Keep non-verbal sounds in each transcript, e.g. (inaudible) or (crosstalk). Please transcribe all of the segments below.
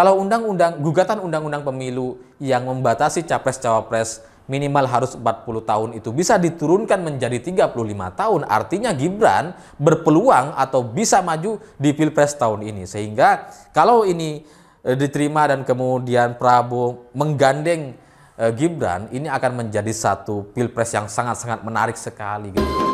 Kalau undang-undang gugatan undang-undang pemilu yang membatasi capres-cawapres minimal harus 40 tahun itu bisa diturunkan menjadi 35 tahun, artinya Gibran berpeluang atau bisa maju di Pilpres tahun ini. Sehingga kalau ini eh, diterima dan kemudian Prabowo menggandeng eh, Gibran, ini akan menjadi satu Pilpres yang sangat-sangat menarik sekali gitu.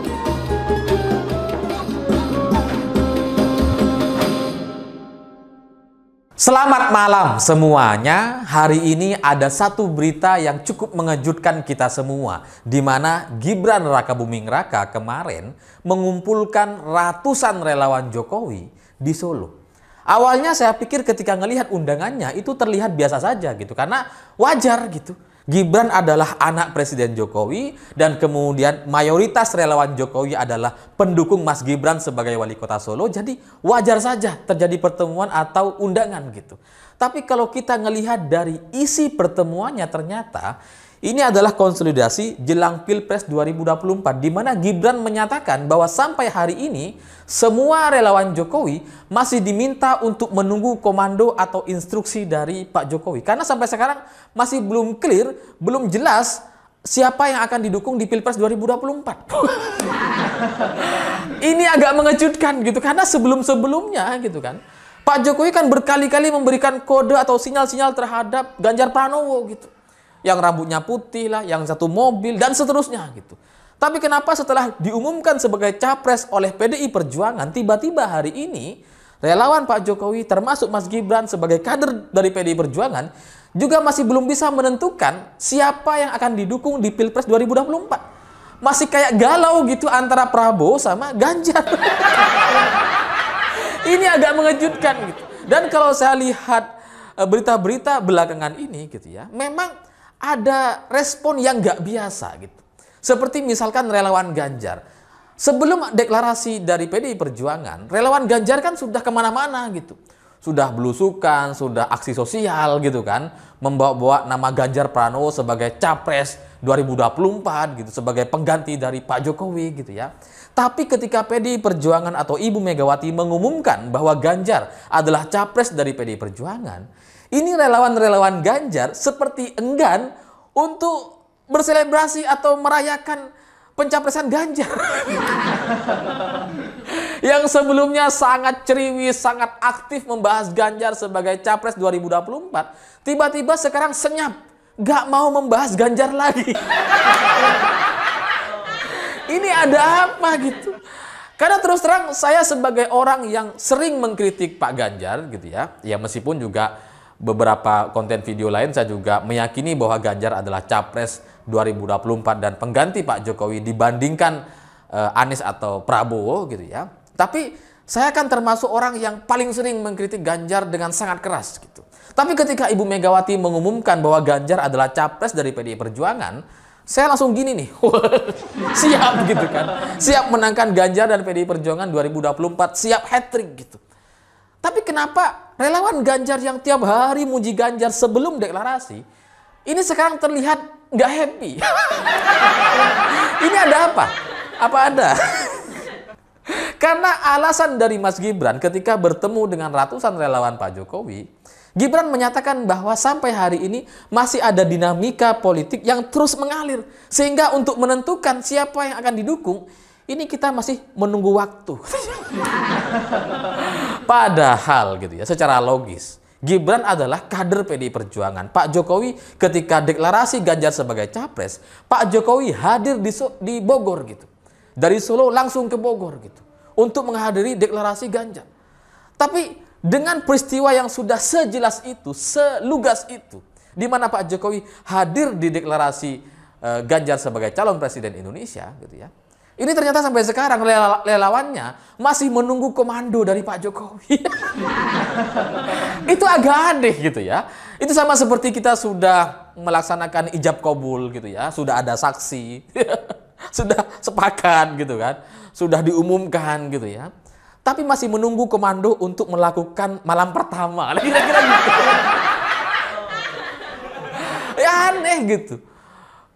Selamat malam semuanya. Hari ini ada satu berita yang cukup mengejutkan kita semua, di mana Gibran Raka Buming Raka kemarin mengumpulkan ratusan relawan Jokowi di Solo. Awalnya saya pikir ketika melihat undangannya itu terlihat biasa saja gitu, karena wajar gitu. Gibran adalah anak Presiden Jokowi dan kemudian mayoritas relawan Jokowi adalah pendukung Mas Gibran sebagai wali kota Solo. Jadi wajar saja terjadi pertemuan atau undangan gitu. Tapi kalau kita melihat dari isi pertemuannya ternyata ini adalah konsolidasi jelang Pilpres 2024 di mana Gibran menyatakan bahwa sampai hari ini semua relawan Jokowi masih diminta untuk menunggu komando atau instruksi dari Pak Jokowi. Karena sampai sekarang masih belum clear, belum jelas siapa yang akan didukung di Pilpres 2024. (laughs) ini agak mengejutkan gitu karena sebelum-sebelumnya gitu kan. Pak Jokowi kan berkali-kali memberikan kode atau sinyal-sinyal terhadap Ganjar Pranowo gitu yang rambutnya putih lah, yang satu mobil dan seterusnya gitu. Tapi kenapa setelah diumumkan sebagai capres oleh PDI Perjuangan tiba-tiba hari ini relawan Pak Jokowi termasuk Mas Gibran sebagai kader dari PDI Perjuangan juga masih belum bisa menentukan siapa yang akan didukung di Pilpres 2024. Masih kayak galau gitu antara Prabowo sama Ganjar. (laughs) ini agak mengejutkan gitu. Dan kalau saya lihat eh, berita-berita belakangan ini gitu ya, memang ada respon yang nggak biasa gitu. Seperti misalkan relawan Ganjar. Sebelum deklarasi dari PDI Perjuangan, relawan Ganjar kan sudah kemana-mana gitu. Sudah belusukan, sudah aksi sosial gitu kan. Membawa-bawa nama Ganjar Pranowo sebagai capres 2024 gitu. Sebagai pengganti dari Pak Jokowi gitu ya. Tapi ketika PDI Perjuangan atau Ibu Megawati mengumumkan bahwa Ganjar adalah capres dari PDI Perjuangan ini relawan-relawan Ganjar seperti enggan untuk berselebrasi atau merayakan pencapresan Ganjar. (laughs) yang sebelumnya sangat ceriwis, sangat aktif membahas Ganjar sebagai capres 2024, tiba-tiba sekarang senyap, gak mau membahas Ganjar lagi. (laughs) Ini ada apa gitu? Karena terus terang saya sebagai orang yang sering mengkritik Pak Ganjar gitu ya. Ya meskipun juga beberapa konten video lain saya juga meyakini bahwa Ganjar adalah capres 2024 dan pengganti Pak Jokowi dibandingkan uh, Anies atau Prabowo gitu ya. Tapi saya kan termasuk orang yang paling sering mengkritik Ganjar dengan sangat keras gitu. Tapi ketika Ibu Megawati mengumumkan bahwa Ganjar adalah capres dari PDI Perjuangan, saya langsung gini nih, (laughs) siap gitu kan, siap menangkan Ganjar dan PDI Perjuangan 2024, siap hat trick gitu. Tapi kenapa relawan Ganjar yang tiap hari muji Ganjar sebelum deklarasi, ini sekarang terlihat nggak happy. (laughs) ini ada apa? Apa ada? (laughs) Karena alasan dari Mas Gibran ketika bertemu dengan ratusan relawan Pak Jokowi, Gibran menyatakan bahwa sampai hari ini masih ada dinamika politik yang terus mengalir. Sehingga untuk menentukan siapa yang akan didukung, ini kita masih menunggu waktu. (laughs) Padahal gitu ya, secara logis Gibran adalah kader PDI Perjuangan. Pak Jokowi ketika deklarasi Ganjar sebagai capres, Pak Jokowi hadir di, di Bogor gitu. Dari Solo langsung ke Bogor gitu. Untuk menghadiri deklarasi Ganjar. Tapi dengan peristiwa yang sudah sejelas itu, selugas itu, di mana Pak Jokowi hadir di deklarasi uh, Ganjar sebagai calon presiden Indonesia gitu ya. Ini ternyata sampai sekarang lelawannya masih menunggu komando dari Pak Jokowi. (laughs) itu agak aneh gitu ya. Itu sama seperti kita sudah melaksanakan ijab kabul gitu ya, sudah ada saksi, (laughs) sudah sepakat gitu kan, sudah diumumkan gitu ya. Tapi masih menunggu komando untuk melakukan malam pertama. (laughs) Kira-kira gitu. ya aneh gitu.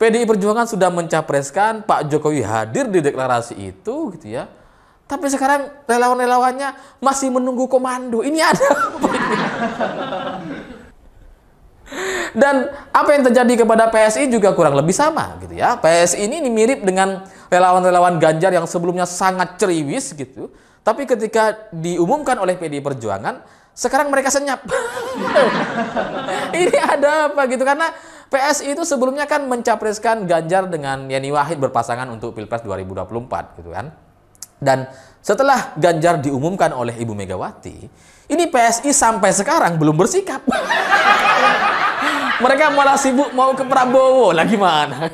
PDI Perjuangan sudah mencapreskan Pak Jokowi hadir di deklarasi itu gitu ya. Tapi sekarang relawan-relawannya masih menunggu komando. Ini ada Dan apa yang terjadi kepada PSI juga kurang lebih sama gitu ya. PSI ini, ini mirip dengan relawan-relawan Ganjar yang sebelumnya sangat ceriwis gitu. Tapi ketika diumumkan oleh PDI Perjuangan, sekarang mereka senyap. (laughs) ini ada apa gitu karena PSI itu sebelumnya kan mencapreskan Ganjar dengan Yani Wahid berpasangan untuk Pilpres 2024 gitu kan. Dan setelah Ganjar diumumkan oleh Ibu Megawati, ini PSI sampai sekarang belum bersikap. (laughs) Mereka malah sibuk mau ke Prabowo lah gimana.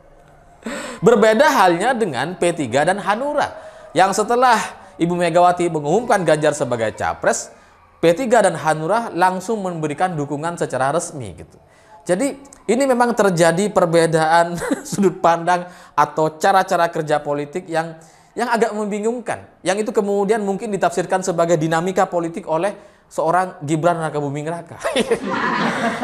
(laughs) Berbeda halnya dengan P3 dan Hanura yang setelah Ibu Megawati mengumumkan Ganjar sebagai capres, P3 dan Hanura langsung memberikan dukungan secara resmi gitu. Jadi ini memang terjadi perbedaan (laughs) sudut pandang atau cara-cara kerja politik yang yang agak membingungkan. Yang itu kemudian mungkin ditafsirkan sebagai dinamika politik oleh seorang Gibran Raka Buming (laughs) Raka.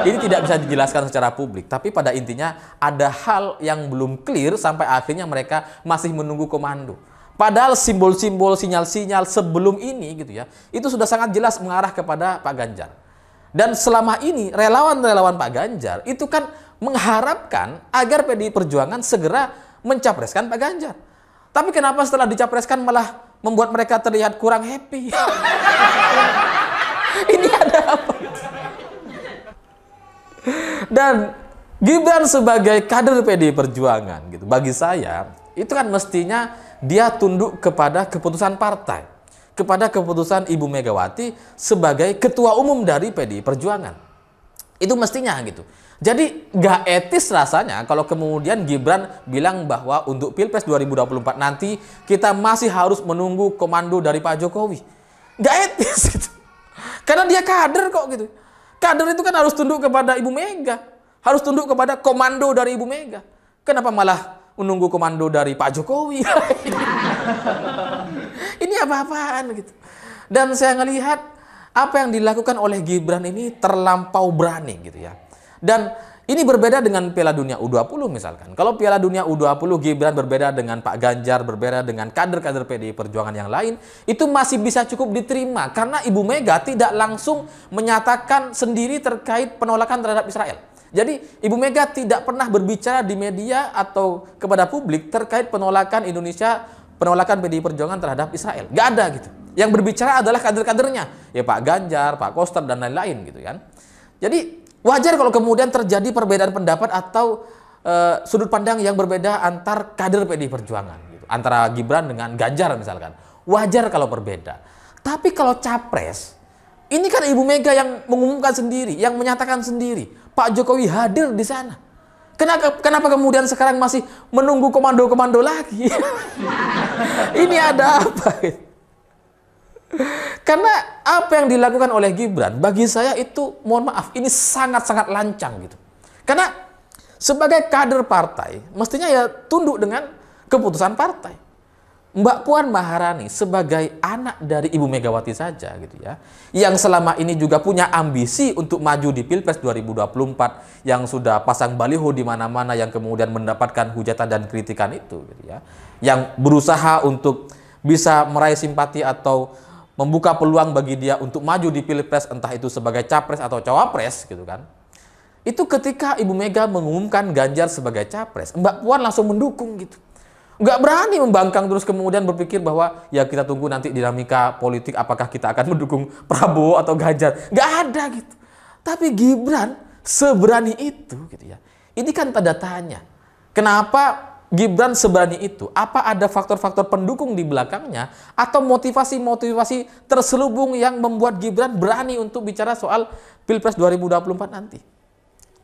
ini tidak bisa dijelaskan secara publik, tapi pada intinya ada hal yang belum clear sampai akhirnya mereka masih menunggu komando. Padahal simbol-simbol, sinyal-sinyal sebelum ini gitu ya, itu sudah sangat jelas mengarah kepada Pak Ganjar. Dan selama ini relawan-relawan Pak Ganjar itu kan mengharapkan agar PDI Perjuangan segera mencapreskan Pak Ganjar. Tapi kenapa setelah dicapreskan malah membuat mereka terlihat kurang happy? (laughs) ini ada apa? Dan Gibran sebagai kader PDI Perjuangan gitu bagi saya itu kan mestinya dia tunduk kepada keputusan partai kepada keputusan Ibu Megawati sebagai ketua umum dari PDI Perjuangan. Itu mestinya gitu. Jadi gak etis rasanya kalau kemudian Gibran bilang bahwa untuk Pilpres 2024 nanti kita masih harus menunggu komando dari Pak Jokowi. Gak etis (laughs) gitu. Karena dia kader kok gitu. Kader itu kan harus tunduk kepada Ibu Mega. Harus tunduk kepada komando dari Ibu Mega. Kenapa malah menunggu komando dari Pak Jokowi? (laughs) ini apa-apaan gitu. Dan saya melihat apa yang dilakukan oleh Gibran ini terlampau berani gitu ya. Dan ini berbeda dengan Piala Dunia U20 misalkan. Kalau Piala Dunia U20 Gibran berbeda dengan Pak Ganjar, berbeda dengan kader-kader PDI Perjuangan yang lain, itu masih bisa cukup diterima karena Ibu Mega tidak langsung menyatakan sendiri terkait penolakan terhadap Israel. Jadi Ibu Mega tidak pernah berbicara di media atau kepada publik terkait penolakan Indonesia penolakan PDI Perjuangan terhadap Israel. Gak ada gitu. Yang berbicara adalah kader-kadernya. Ya Pak Ganjar, Pak Koster, dan lain-lain gitu kan. Jadi wajar kalau kemudian terjadi perbedaan pendapat atau uh, sudut pandang yang berbeda antar kader PDI Perjuangan. Gitu. Antara Gibran dengan Ganjar misalkan. Wajar kalau berbeda. Tapi kalau capres, ini kan Ibu Mega yang mengumumkan sendiri, yang menyatakan sendiri. Pak Jokowi hadir di sana. Kenapa, kenapa kemudian sekarang masih menunggu komando-komando lagi? (laughs) Ini ada apa? Karena apa yang dilakukan oleh Gibran bagi saya itu mohon maaf ini sangat-sangat lancang gitu. Karena sebagai kader partai mestinya ya tunduk dengan keputusan partai. Mbak Puan Maharani sebagai anak dari Ibu Megawati saja gitu ya. Yang selama ini juga punya ambisi untuk maju di Pilpres 2024 yang sudah pasang baliho di mana-mana yang kemudian mendapatkan hujatan dan kritikan itu gitu ya. Yang berusaha untuk bisa meraih simpati atau membuka peluang bagi dia untuk maju di Pilpres entah itu sebagai capres atau cawapres gitu kan. Itu ketika Ibu Mega mengumumkan Ganjar sebagai capres, Mbak Puan langsung mendukung gitu Nggak berani membangkang terus kemudian berpikir bahwa ya kita tunggu nanti dinamika politik apakah kita akan (laughs) mendukung Prabowo atau Ganjar. Nggak ada gitu. Tapi Gibran seberani itu gitu ya. Ini kan tanda tanya. Kenapa Gibran seberani itu? Apa ada faktor-faktor pendukung di belakangnya atau motivasi-motivasi terselubung yang membuat Gibran berani untuk bicara soal Pilpres 2024 nanti?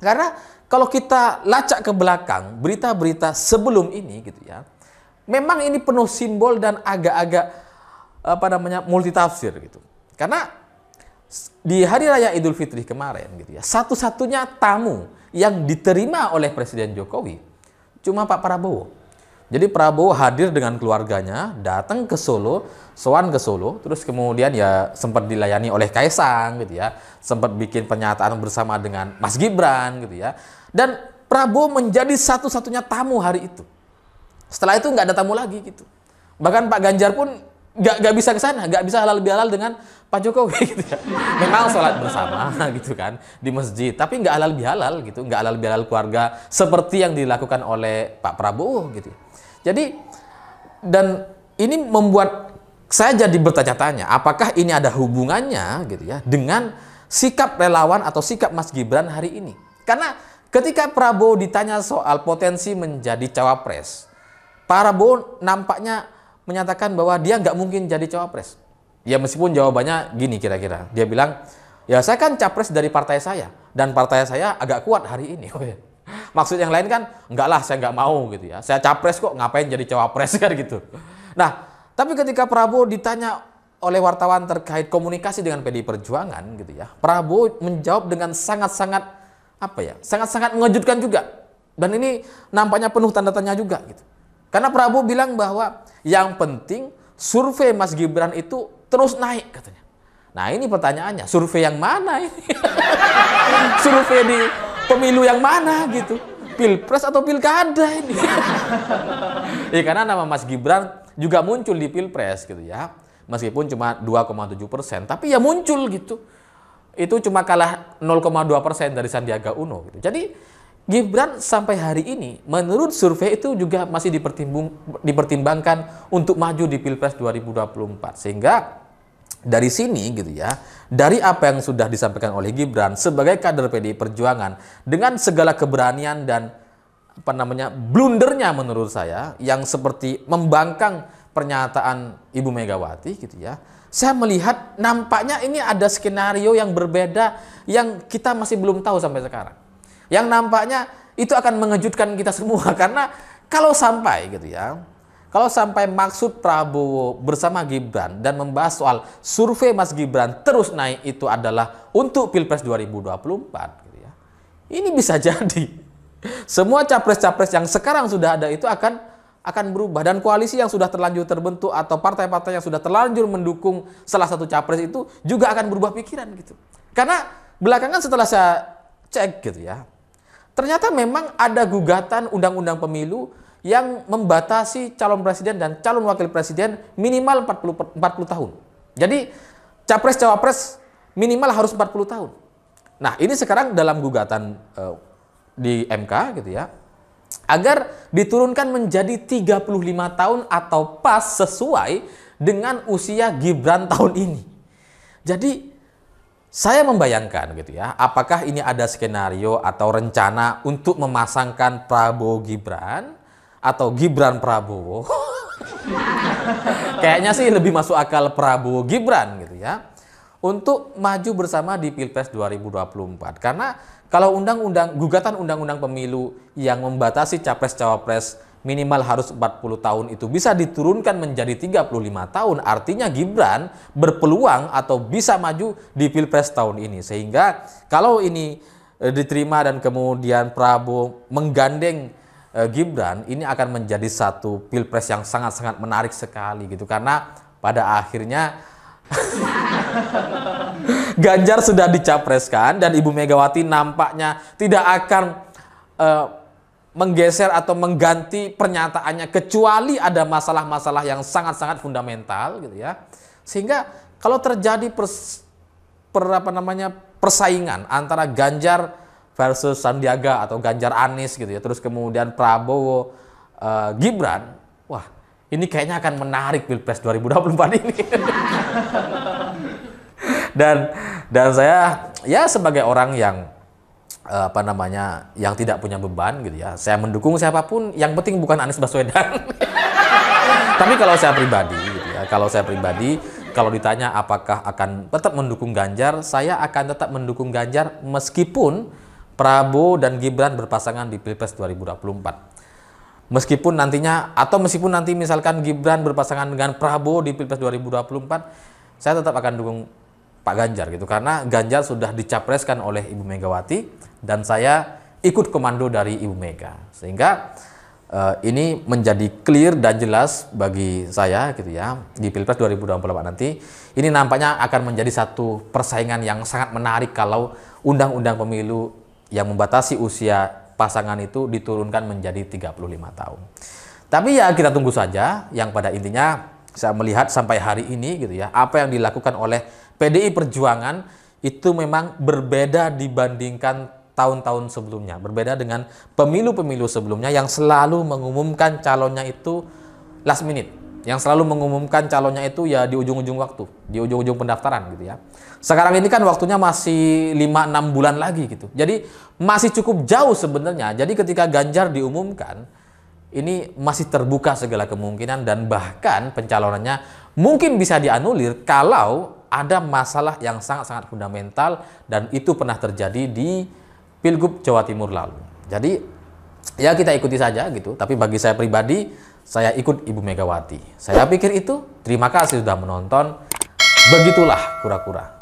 Karena kalau kita lacak ke belakang berita-berita sebelum ini gitu ya, Memang ini penuh simbol dan agak-agak apa namanya multitafsir gitu. Karena di hari raya Idul Fitri kemarin gitu ya, satu-satunya tamu yang diterima oleh Presiden Jokowi cuma Pak Prabowo. Jadi Prabowo hadir dengan keluarganya, datang ke Solo, sowan ke Solo, terus kemudian ya sempat dilayani oleh Kaisang gitu ya, sempat bikin pernyataan bersama dengan Mas Gibran gitu ya. Dan Prabowo menjadi satu-satunya tamu hari itu. Setelah itu nggak ada tamu lagi gitu. Bahkan Pak Ganjar pun nggak nggak bisa ke sana, nggak bisa halal bihalal dengan Pak Jokowi (laughs) gitu Memang sholat bersama (laughs) gitu kan di masjid, tapi nggak halal bihalal gitu, nggak halal bihalal keluarga seperti yang dilakukan oleh Pak Prabowo gitu. Jadi dan ini membuat saya jadi bertanya-tanya, apakah ini ada hubungannya gitu ya dengan sikap relawan atau sikap Mas Gibran hari ini? Karena ketika Prabowo ditanya soal potensi menjadi cawapres, Prabowo nampaknya menyatakan bahwa dia nggak mungkin jadi cawapres. Ya meskipun jawabannya gini kira-kira. Dia bilang, ya saya kan capres dari partai saya. Dan partai saya agak kuat hari ini. (laughs) Oh, iya. Maksud yang lain kan, enggak lah saya nggak mau gitu ya. Saya capres kok, ngapain jadi cawapres (laughs) kan gitu. Nah, tapi ketika Prabowo ditanya oleh wartawan terkait komunikasi dengan PDI Perjuangan gitu ya. Prabowo menjawab dengan sangat-sangat apa ya? Sangat-sangat mengejutkan juga. Dan ini nampaknya penuh tanda tanya juga gitu. Karena Prabowo bilang bahwa yang penting survei Mas Gibran itu terus naik katanya. Nah ini pertanyaannya, survei yang mana ini? (laughs) survei di pemilu yang mana gitu? Pilpres atau pilkada ini? (laughs) ya karena nama Mas Gibran juga muncul di pilpres gitu ya. Meskipun cuma 2,7 persen, tapi ya muncul gitu. Itu cuma kalah 0,2 persen dari Sandiaga Uno. Gitu. Jadi Gibran sampai hari ini menurut survei itu juga masih dipertimbangkan untuk maju di Pilpres 2024. Sehingga dari sini gitu ya, dari apa yang sudah disampaikan oleh Gibran sebagai kader PDI Perjuangan dengan segala keberanian dan apa namanya blundernya menurut saya yang seperti membangkang pernyataan Ibu Megawati gitu ya. Saya melihat nampaknya ini ada skenario yang berbeda yang kita masih belum tahu sampai sekarang yang nampaknya itu akan mengejutkan kita semua (laughs) karena kalau sampai gitu ya kalau sampai maksud Prabowo bersama Gibran dan membahas soal survei Mas Gibran terus naik itu adalah untuk Pilpres 2024 gitu ya. Ini bisa (laughs) jadi. Semua capres-capres yang sekarang sudah ada itu akan akan berubah dan koalisi yang sudah terlanjur terbentuk atau partai-partai yang sudah terlanjur mendukung salah satu capres itu juga akan berubah pikiran gitu. Karena belakangan setelah saya cek gitu ya, Ternyata memang ada gugatan undang-undang pemilu yang membatasi calon presiden dan calon wakil presiden minimal 40, 40 tahun. Jadi capres-cawapres minimal harus 40 tahun. Nah ini sekarang dalam gugatan uh, di MK gitu ya, agar diturunkan menjadi 35 tahun atau pas sesuai dengan usia Gibran tahun ini. Jadi saya membayangkan gitu ya, apakah ini ada skenario atau rencana untuk memasangkan Prabowo Gibran atau Gibran Prabowo? (laughs) Kayaknya sih lebih masuk akal Prabowo Gibran gitu ya. Untuk maju bersama di Pilpres 2024. Karena kalau undang-undang gugatan undang-undang pemilu yang membatasi capres-cawapres minimal harus 40 tahun itu bisa diturunkan menjadi 35 tahun. Artinya Gibran berpeluang atau bisa maju di Pilpres tahun ini. Sehingga kalau ini eh, diterima dan kemudian Prabowo menggandeng eh, Gibran, ini akan menjadi satu Pilpres yang sangat-sangat menarik sekali gitu. Karena pada akhirnya (laughs) Ganjar sudah dicapreskan dan Ibu Megawati nampaknya tidak akan eh, menggeser atau mengganti pernyataannya kecuali ada masalah-masalah yang sangat-sangat fundamental gitu ya. Sehingga kalau terjadi pers, per, apa namanya persaingan antara Ganjar versus Sandiaga atau Ganjar Anies gitu ya, terus kemudian Prabowo eh, Gibran, wah ini kayaknya akan menarik Pilpres 2024 ini. (laughs) dan dan saya ya sebagai orang yang Eh, apa namanya yang tidak punya beban gitu ya saya mendukung siapapun yang penting bukan Anies Baswedan (laughs) tapi kalau saya pribadi gitu ya kalau saya pribadi kalau ditanya apakah akan tetap mendukung Ganjar saya akan tetap mendukung Ganjar meskipun Prabowo dan Gibran berpasangan di Pilpres 2024 meskipun nantinya atau meskipun nanti misalkan Gibran berpasangan dengan Prabowo di Pilpres 2024 saya tetap akan dukung Pak Ganjar gitu karena Ganjar sudah dicapreskan oleh Ibu Megawati dan saya ikut komando dari Ibu Mega sehingga uh, ini menjadi clear dan jelas bagi saya gitu ya di Pilpres 2024 nanti ini nampaknya akan menjadi satu persaingan yang sangat menarik kalau undang-undang pemilu yang membatasi usia pasangan itu diturunkan menjadi 35 tahun. Tapi ya kita tunggu saja yang pada intinya saya melihat sampai hari ini gitu ya apa yang dilakukan oleh PDI Perjuangan itu memang berbeda dibandingkan tahun-tahun sebelumnya. Berbeda dengan pemilu-pemilu sebelumnya yang selalu mengumumkan calonnya itu last minute. Yang selalu mengumumkan calonnya itu ya di ujung-ujung waktu, di ujung-ujung pendaftaran gitu ya. Sekarang ini kan waktunya masih 5-6 bulan lagi gitu. Jadi masih cukup jauh sebenarnya. Jadi ketika Ganjar diumumkan, ini masih terbuka segala kemungkinan dan bahkan pencalonannya mungkin bisa dianulir kalau ada masalah yang sangat-sangat fundamental dan itu pernah terjadi di Pilgub Jawa Timur lalu. Jadi ya kita ikuti saja gitu, tapi bagi saya pribadi saya ikut Ibu Megawati. Saya pikir itu, terima kasih sudah menonton. Begitulah kura-kura.